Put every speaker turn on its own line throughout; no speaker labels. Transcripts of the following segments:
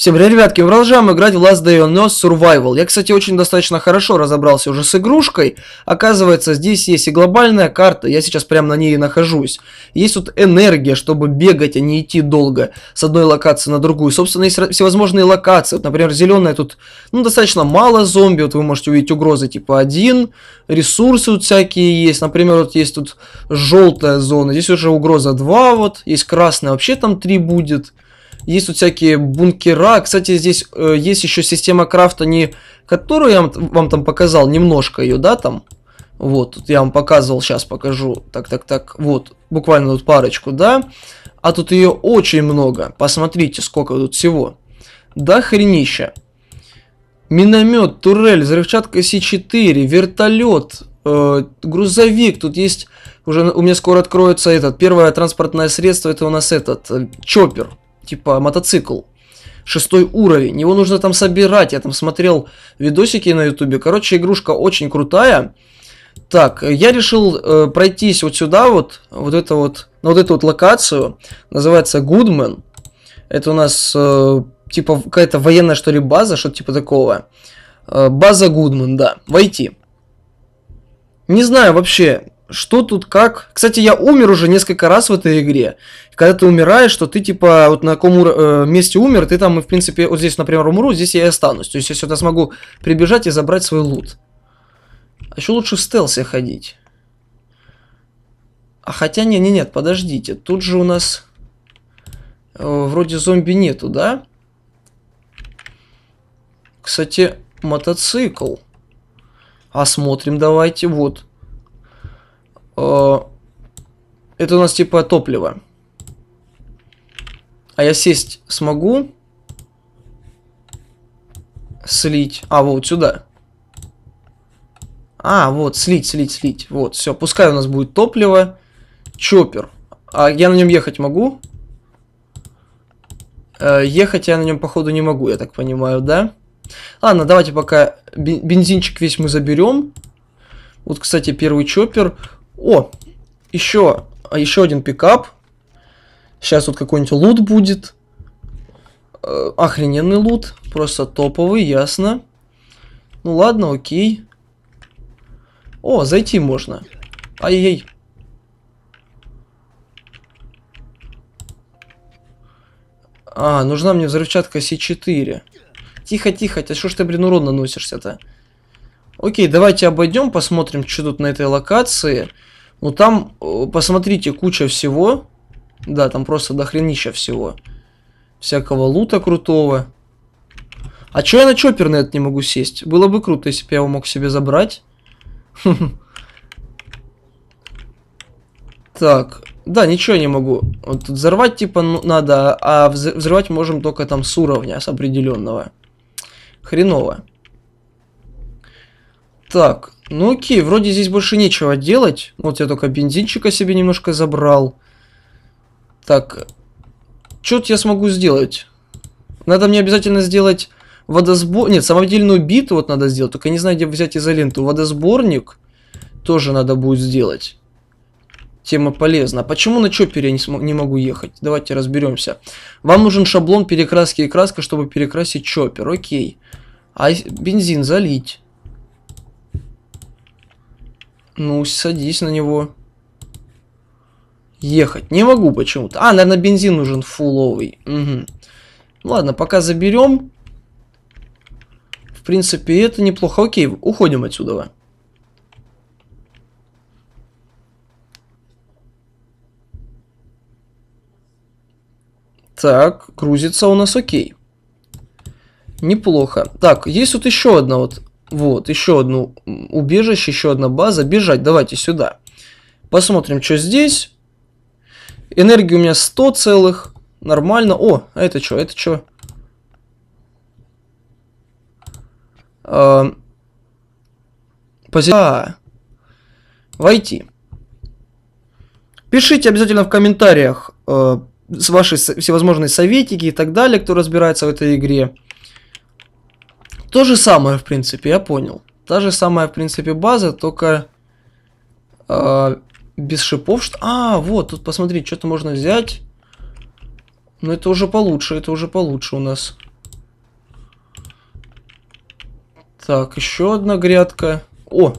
Всем привет, ребятки, продолжаем играть в Last Day on Earth Survival. Я, кстати, очень достаточно хорошо разобрался уже с игрушкой. Оказывается, здесь есть и глобальная карта, я сейчас прямо на ней и нахожусь. Есть тут энергия, чтобы бегать, а не идти долго с одной локации на другую. Собственно, есть всевозможные локации. Вот, например, зеленая тут, ну, достаточно мало зомби. Вот вы можете увидеть угрозы типа один, ресурсы вот всякие есть. Например, вот есть тут желтая зона, здесь уже угроза 2, вот. Есть красная, вообще там 3 будет. Есть тут всякие бункера. Кстати, здесь э, есть еще система крафта, не которую я вам, вам там показал, немножко ее, да, там. Вот, тут я вам показывал, сейчас покажу. Так, так, так, вот, буквально тут парочку, да. А тут ее очень много. Посмотрите, сколько тут всего. Да хренища. Миномет, турель, взрывчатка С4, вертолет, э, грузовик. Тут есть, уже у меня скоро откроется этот, первое транспортное средство, это у нас этот, э, чоппер типа мотоцикл. Шестой уровень. Его нужно там собирать. Я там смотрел видосики на ютубе. Короче, игрушка очень крутая. Так, я решил э, пройтись вот сюда вот, вот это вот, на вот эту вот локацию. Называется Гудмен Это у нас э, типа какая-то военная что ли база, что-то типа такого. Э, база Гудмен да. Войти. Не знаю вообще, что тут как? Кстати, я умер уже несколько раз в этой игре. Когда ты умираешь, что ты типа вот на каком э, месте умер, ты там, в принципе, вот здесь, например, умру, здесь я и останусь. То есть я сюда смогу прибежать и забрать свой лут. А еще лучше в стелсе ходить. А хотя, не, не, нет, подождите. Тут же у нас э, вроде зомби нету, да? Кстати, мотоцикл. Осмотрим давайте, вот. Э, это у нас типа топливо. А я сесть смогу? Слить. А, вот сюда. А, вот, слить, слить, слить. Вот, все. Пускай у нас будет топливо. Чоппер. А я на нем ехать могу? Э, ехать я на нем, походу, не могу, я так понимаю, да? Ладно, давайте пока бензинчик весь мы заберем. Вот, кстати, первый чоппер. О, еще, а, еще один пикап. Сейчас вот какой-нибудь лут будет. Э, охрененный лут. Просто топовый, ясно. Ну ладно, окей. О, зайти можно. Ай-яй. А, нужна мне взрывчатка С4. Тихо, тихо, а что ж ты, блин, урон наносишься-то? Окей, давайте обойдем, посмотрим, что тут на этой локации. Ну там, э, посмотрите, куча всего. Да, там просто дохренища всего. Всякого лута крутого. А чё я на чоперный это не могу сесть? Было бы круто, если бы я его мог себе забрать. Так, да, ничего не могу. Вот тут взорвать типа ну, надо, а взрывать можем только там с уровня, с определенного. Хреново. Так, ну окей, вроде здесь больше нечего делать. Вот я только бензинчика себе немножко забрал. Так, что-то я смогу сделать. Надо мне обязательно сделать водосбор... Нет, самодельную биту вот надо сделать. Только не знаю, где взять изоленту. Водосборник тоже надо будет сделать. Тема полезна. Почему на чопере я не, см... не могу ехать? Давайте разберемся. Вам нужен шаблон перекраски и краска, чтобы перекрасить чопер. Окей. А бензин залить. Ну, садись на него. Ехать. Не могу почему-то. А, наверное, бензин нужен фуловый. Угу. Ладно, пока заберем. В принципе, это неплохо. Окей, уходим отсюда. Так, грузится у нас окей. Неплохо. Так, есть вот еще одна вот вот, еще одну убежище, еще одна база. Бежать, давайте сюда. Посмотрим, что здесь. Энергии у меня 100 целых. Нормально. О, а это что? Это что? А, пози... а, войти. Пишите обязательно в комментариях э, ваши всевозможные советики и так далее, кто разбирается в этой игре. То же самое, в принципе, я понял. Та же самая, в принципе, база, только э, без шипов. Что... А, вот, тут посмотри, что-то можно взять. Но это уже получше, это уже получше у нас. Так, еще одна грядка. О!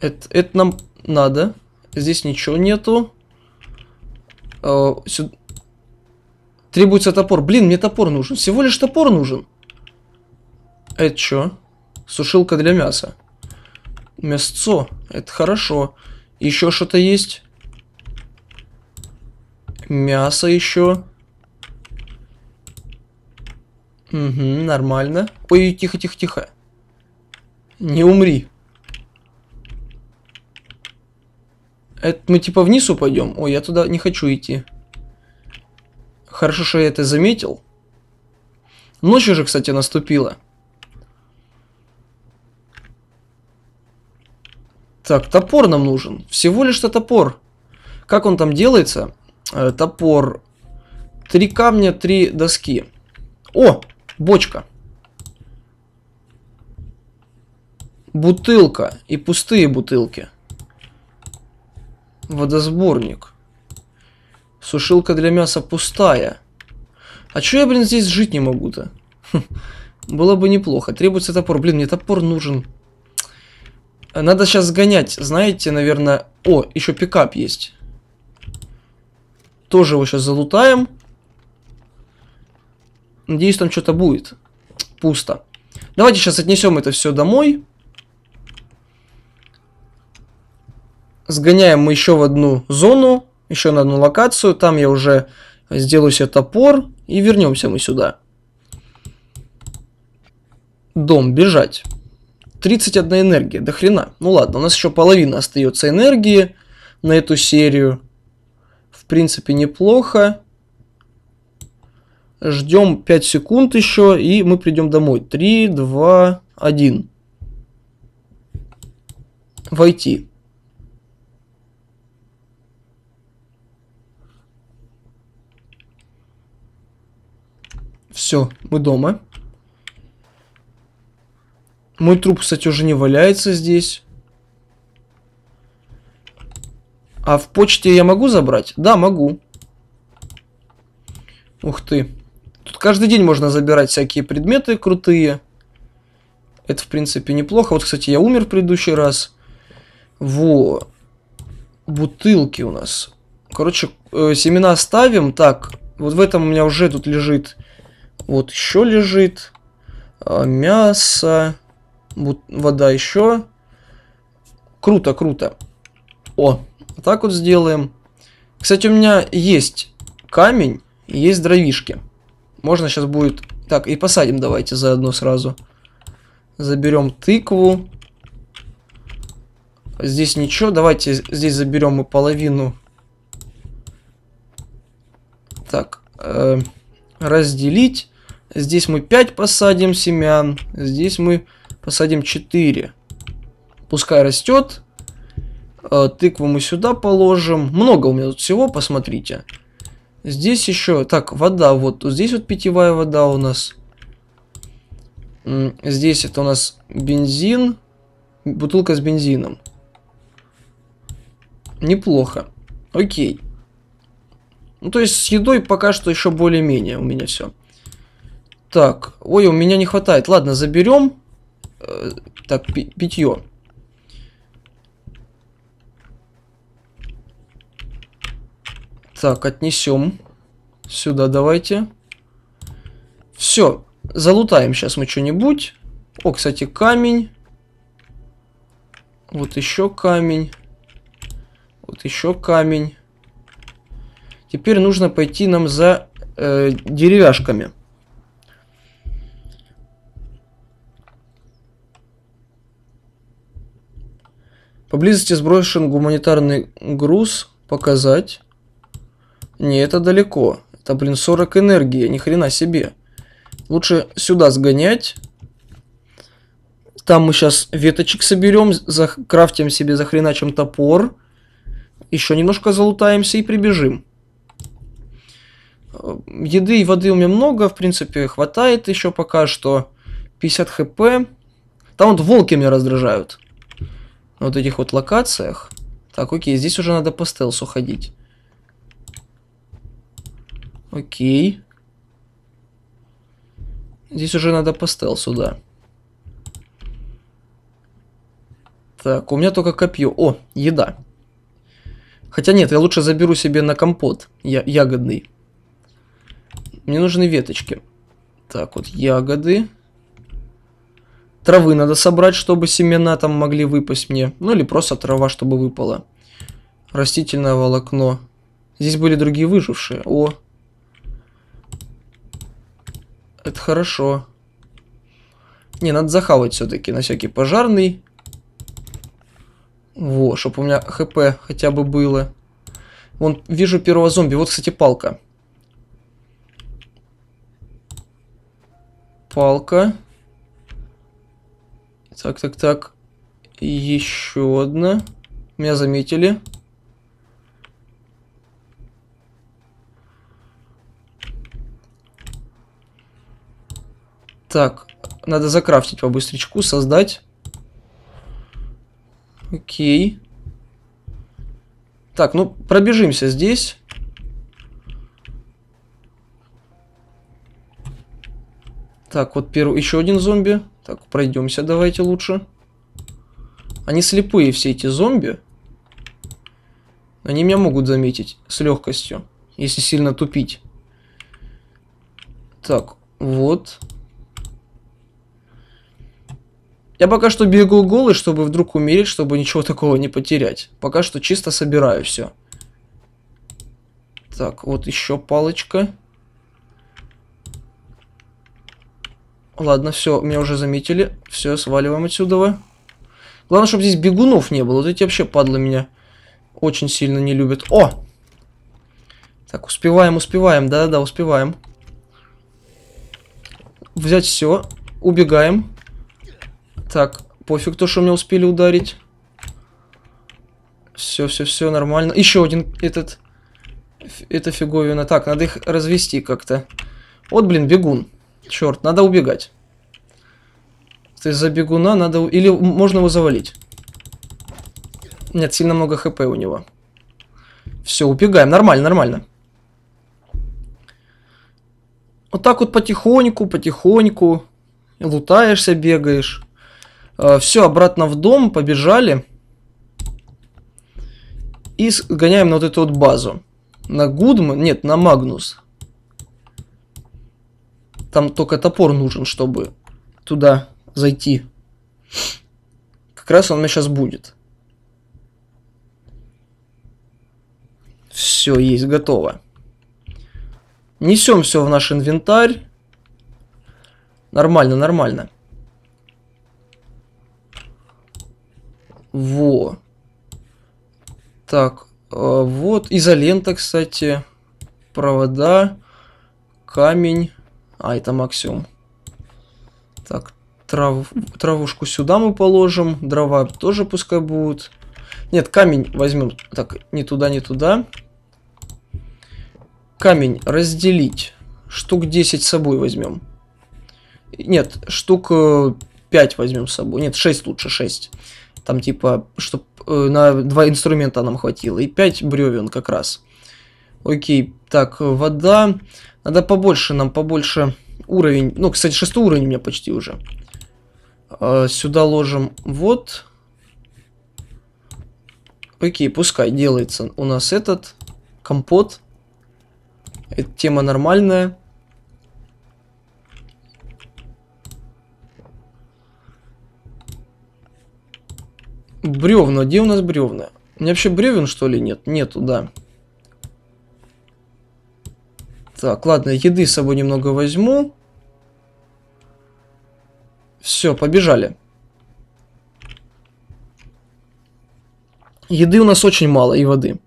Это, это нам надо. Здесь ничего нету. Э, а, сюда... Требуется топор. Блин, мне топор нужен. Всего лишь топор нужен. Это что? Сушилка для мяса. Мясцо. Это хорошо. Еще что-то есть? Мясо еще. Угу, нормально. Ой, тихо, тихо, тихо. Не умри. Это мы типа вниз упадем? Ой, я туда не хочу идти. Хорошо, что я это заметил. Ночь уже, кстати, наступила. Так, топор нам нужен. Всего лишь-то топор. Как он там делается? Э, топор. Три камня, три доски. О, бочка. Бутылка и пустые бутылки. Водосборник. Сушилка для мяса пустая. А чё я, блин, здесь жить не могу-то? Хм, было бы неплохо. Требуется топор. Блин, мне топор нужен. Надо сейчас сгонять. Знаете, наверное... О, еще пикап есть. Тоже его сейчас залутаем. Надеюсь, там что-то будет. Пусто. Давайте сейчас отнесем это все домой. Сгоняем мы еще в одну зону, еще на одну локацию. Там я уже сделаю себе топор и вернемся мы сюда. Дом бежать. 31 энергия, до хрена. Ну ладно, у нас еще половина остается энергии на эту серию. В принципе, неплохо. Ждем 5 секунд еще, и мы придем домой. 3, 2, 1. Войти. Все, мы дома. Мой труп, кстати, уже не валяется здесь. А в почте я могу забрать? Да, могу. Ух ты. Тут каждый день можно забирать всякие предметы крутые. Это, в принципе, неплохо. Вот, кстати, я умер в предыдущий раз. Во. Бутылки у нас. Короче, э, семена ставим. Так, вот в этом у меня уже тут лежит. Вот еще лежит. Э, мясо вода еще. Круто, круто. О, так вот сделаем. Кстати, у меня есть камень, есть дровишки. Можно сейчас будет... Так, и посадим давайте заодно сразу. Заберем тыкву. Здесь ничего. Давайте здесь заберем и половину. Так, э, разделить. Здесь мы 5 посадим семян. Здесь мы Посадим 4. Пускай растет. Э, тыкву мы сюда положим. Много у меня тут всего, посмотрите. Здесь еще... Так, вода вот. Здесь вот питьевая вода у нас. Здесь это у нас бензин. Бутылка с бензином. Неплохо. Окей. Ну, то есть с едой пока что еще более-менее у меня все. Так. Ой, у меня не хватает. Ладно, заберем э, так, питье. Так, отнесем сюда давайте. Все, залутаем сейчас мы что-нибудь. О, кстати, камень. Вот еще камень. Вот еще камень. Теперь нужно пойти нам за э, деревяшками. Поблизости сброшен гуманитарный груз. Показать. Не, это далеко. Это, блин, 40 энергии. Ни хрена себе. Лучше сюда сгонять. Там мы сейчас веточек соберем, закрафтим себе, захреначим топор. Еще немножко залутаемся и прибежим. Еды и воды у меня много, в принципе, хватает еще пока что. 50 хп. Там вот волки меня раздражают вот этих вот локациях. Так, окей, здесь уже надо по стелсу ходить. Окей. Здесь уже надо по стелсу, да. Так, у меня только копье. О, еда. Хотя нет, я лучше заберу себе на компот я ягодный. Мне нужны веточки. Так, вот ягоды. Травы надо собрать, чтобы семена там могли выпасть мне. Ну или просто трава, чтобы выпала. Растительное волокно. Здесь были другие выжившие. О. Это хорошо. Не, надо захавать все-таки на всякий пожарный. Во, чтобы у меня хп хотя бы было. Вон, вижу первого зомби. Вот, кстати, палка. Палка. Так, так, так. Еще одна. Меня заметили. Так, надо закрафтить побыстречку, создать. Окей. Так, ну пробежимся здесь. Так, вот первый, еще один зомби. Так, пройдемся давайте лучше. Они слепые, все эти зомби. Они меня могут заметить с легкостью, если сильно тупить. Так, вот. Я пока что бегу голый, чтобы вдруг умереть, чтобы ничего такого не потерять. Пока что чисто собираю все. Так, вот еще палочка. Ладно, все, меня уже заметили. Все, сваливаем отсюда. Главное, чтобы здесь бегунов не было. Вот эти вообще падлы меня очень сильно не любят. О! Так, успеваем, успеваем. Да-да-да, успеваем. Взять все. Убегаем. Так, пофиг то, что меня успели ударить. Все, все, все нормально. Еще один этот... Это фиговина. Так, надо их развести как-то. Вот, блин, бегун. Черт, надо убегать. То есть за бегуна надо... Или можно его завалить. Нет, сильно много хп у него. Все, убегаем. Нормально, нормально. Вот так вот потихоньку, потихоньку. Лутаешься, бегаешь. А, Все, обратно в дом, побежали. И сгоняем на вот эту вот базу. На Гудман, нет, на Магнус. Там только топор нужен, чтобы туда зайти. Как раз он мне сейчас будет. Все, есть, готово. Несем все в наш инвентарь. Нормально, нормально. Во. Так, э, вот изолента, кстати, провода, камень. А, это максимум. Так, трав... травушку сюда мы положим. Дрова тоже пускай будут. Нет, камень возьмем. Так, не туда, не туда. Камень разделить. Штук 10 с собой возьмем. Нет, штук 5 э, возьмем с собой. Нет, 6 лучше, 6. Там типа, чтобы э, на два инструмента нам хватило. И 5 бревен как раз. Окей, так, вода. Надо побольше нам, побольше уровень. Ну, кстати, шестой уровень у меня почти уже. Э, сюда ложим вот. Окей, пускай делается у нас этот компот. Эта тема нормальная. Бревна, где у нас бревна? У меня вообще бревен, что ли, нет? Нету, да. Так, ладно, еды с собой немного возьму. Все, побежали. Еды у нас очень мало и воды.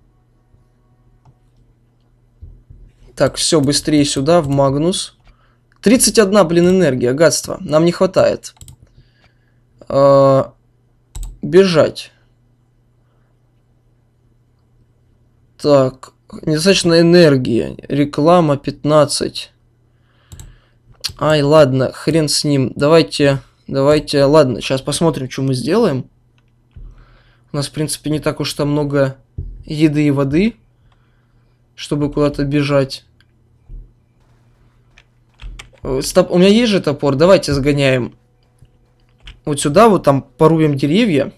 Так, все, быстрее сюда, в Магнус. 31, блин, энергия, гадство. Нам не хватает. Э -э бежать. Так, Недостаточно энергии. Реклама 15. Ай, ладно, хрен с ним. Давайте, давайте, ладно, сейчас посмотрим, что мы сделаем. У нас, в принципе, не так уж там много еды и воды, чтобы куда-то бежать. Стоп, у меня есть же топор, давайте сгоняем. Вот сюда вот там порубим деревья.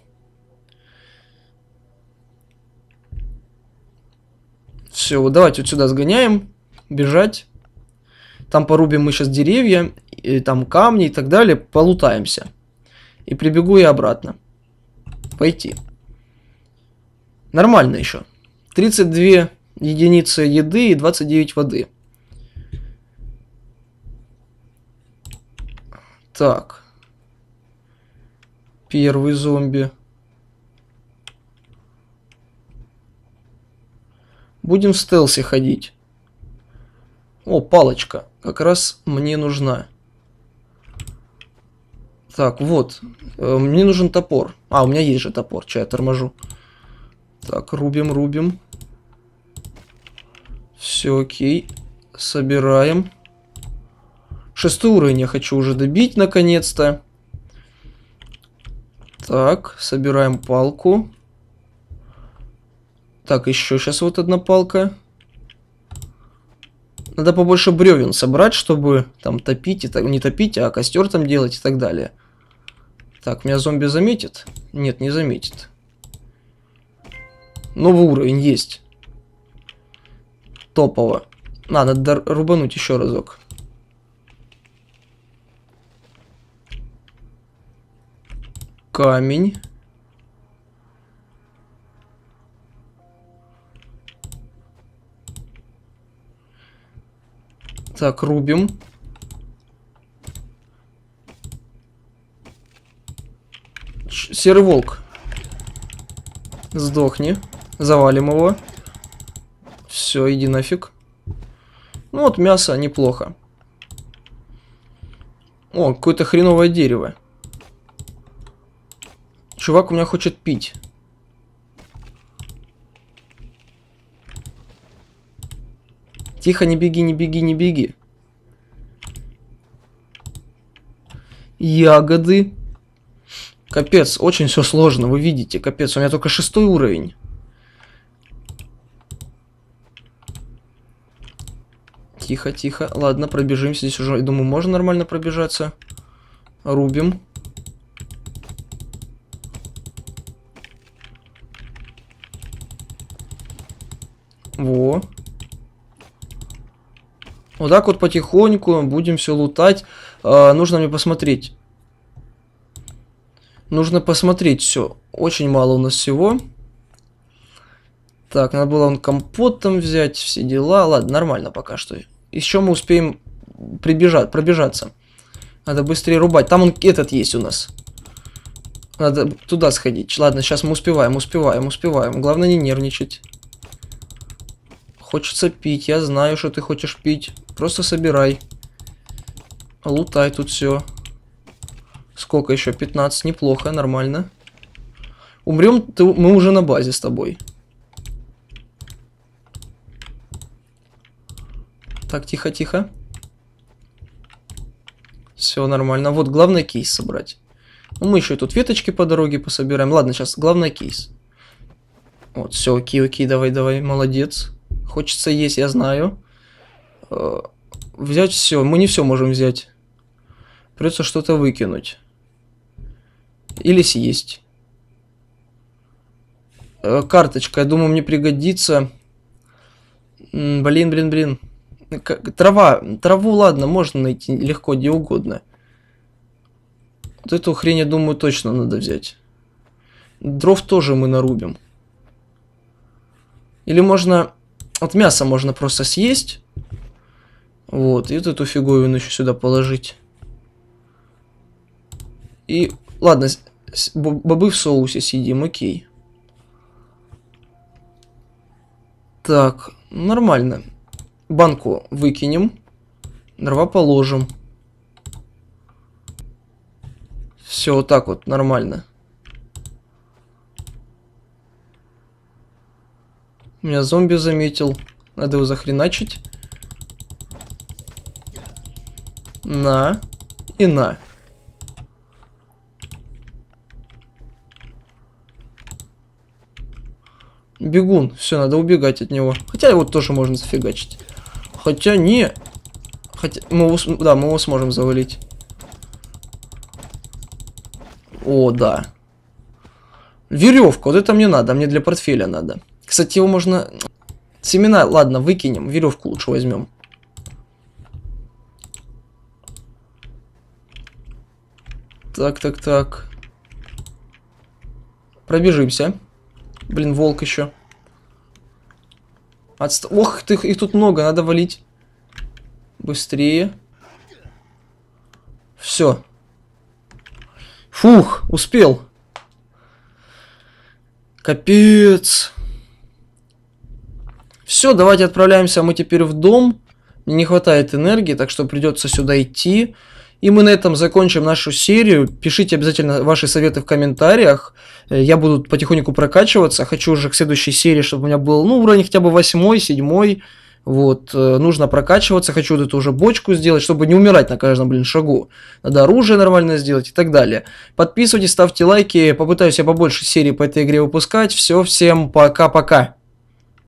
Все, давайте вот сюда сгоняем, бежать. Там порубим мы сейчас деревья, и там камни и так далее, полутаемся. И прибегу я обратно. Пойти. Нормально еще. 32 единицы еды и 29 воды. Так. Первый зомби. Будем в стелсе ходить. О, палочка. Как раз мне нужна. Так, вот. Э, мне нужен топор. А, у меня есть же топор. Чай, я торможу. Так, рубим, рубим. Все окей. Собираем. Шестой уровень я хочу уже добить, наконец-то. Так, собираем палку. Так, еще сейчас вот одна палка. Надо побольше бревен собрать, чтобы там топить, и так, не топить, а костер там делать и так далее. Так, меня зомби заметит? Нет, не заметит. Новый уровень есть. Топово. А, надо рубануть еще разок. Камень. Так, рубим. Ш серый волк. Сдохни. Завалим его. Все, иди нафиг. Ну вот, мясо неплохо. О, какое-то хреновое дерево. Чувак у меня хочет пить. Тихо, не беги, не беги, не беги. Ягоды. Капец, очень все сложно, вы видите, капец, у меня только шестой уровень. Тихо, тихо. Ладно, пробежимся здесь уже. Я думаю, можно нормально пробежаться. Рубим. Вот так вот потихоньку будем все лутать. Э, нужно мне посмотреть. Нужно посмотреть все. Очень мало у нас всего. Так, надо было он компот там взять, все дела. Ладно, нормально пока что. Еще мы успеем прибежать, пробежаться. Надо быстрее рубать. Там он этот есть у нас. Надо туда сходить. Ладно, сейчас мы успеваем, успеваем, успеваем. Главное не нервничать. Хочется пить, я знаю, что ты хочешь пить. Просто собирай. Лутай тут все. Сколько еще? 15. Неплохо, нормально. Умрем, ты, мы уже на базе с тобой. Так, тихо-тихо. Все нормально. Вот главное кейс собрать. Ну, мы еще тут веточки по дороге пособираем. Ладно, сейчас главное кейс. Вот, все, окей, окей, давай, давай, молодец. Хочется есть, я знаю. Э, взять все. Мы не все можем взять. Придется что-то выкинуть. Или съесть. Э, карточка, я думаю, мне пригодится. Блин, блин, блин. Трава. Траву, ладно, можно найти легко, где угодно. Вот эту хрень, я думаю, точно надо взять. Дров тоже мы нарубим. Или можно... Вот мясо можно просто съесть. Вот, и вот эту фиговину еще сюда положить. И, ладно, бобы в соусе сидим, окей. Так, нормально. Банку выкинем. Дрова положим. Все, вот так вот, нормально. Меня зомби заметил. Надо его захреначить. на и на. Бегун. Все, надо убегать от него. Хотя его тоже можно зафигачить. Хотя не. Хотя мы его, да, мы его сможем завалить. О, да. Веревка. Вот это мне надо. Мне для портфеля надо. Кстати, его можно... Семена, ладно, выкинем. Веревку лучше возьмем. Так, так, так. Пробежимся. Блин, волк еще. Отст... Ох, ты их тут много, надо валить. Быстрее. Все. Фух, успел. Капец. Все, давайте отправляемся мы теперь в дом. Мне не хватает энергии, так что придется сюда идти. И мы на этом закончим нашу серию. Пишите обязательно ваши советы в комментариях. Э, я буду потихоньку прокачиваться. Хочу уже к следующей серии, чтобы у меня был, ну, уровень хотя бы восьмой, седьмой. Вот, э, нужно прокачиваться, хочу вот эту уже бочку сделать, чтобы не умирать на каждом, блин, шагу. Надо оружие нормально сделать и так далее. Подписывайтесь, ставьте лайки, попытаюсь я побольше серий по этой игре выпускать. Все, всем пока-пока.